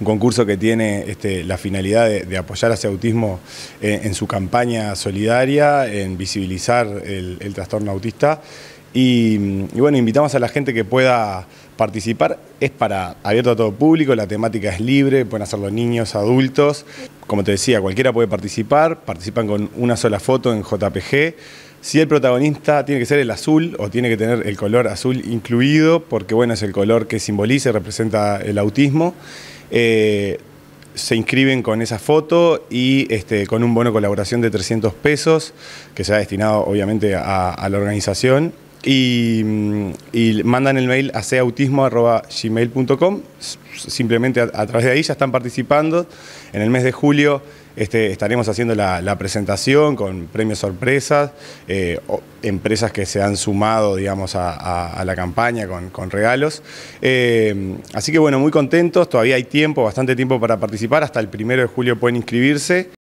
un concurso que tiene este, la finalidad de, apoyar apoyar ese autismo eh, en, su campaña solidaria, en visibilizar el, trastorno autista. Y, y, bueno, invitamos a la gente que pueda participar. Es para abierto a todo público, la temática es libre, pueden hacerlo niños, adultos. Como te decía, cualquiera puede participar, participan con una sola foto en JPG si el protagonista tiene que ser el azul o tiene que tener el color azul incluido, porque bueno, es el color que simboliza, representa el autismo. Eh, se inscriben con esa foto y este, con un bono colaboración de 300 pesos que se ha destinado obviamente a la organización y, mandan el mail a ceautismo.gmail.com, Simplemente a, través de ahí ya están participando. En el mes de julio este, estaremos haciendo la, presentación con premios sorpresas, eh, empresas que se han sumado digamos, a, la campaña con, regalos. Eh, así que bueno, muy contentos, todavía hay tiempo, bastante tiempo para participar. Hasta el primero de julio pueden inscribirse.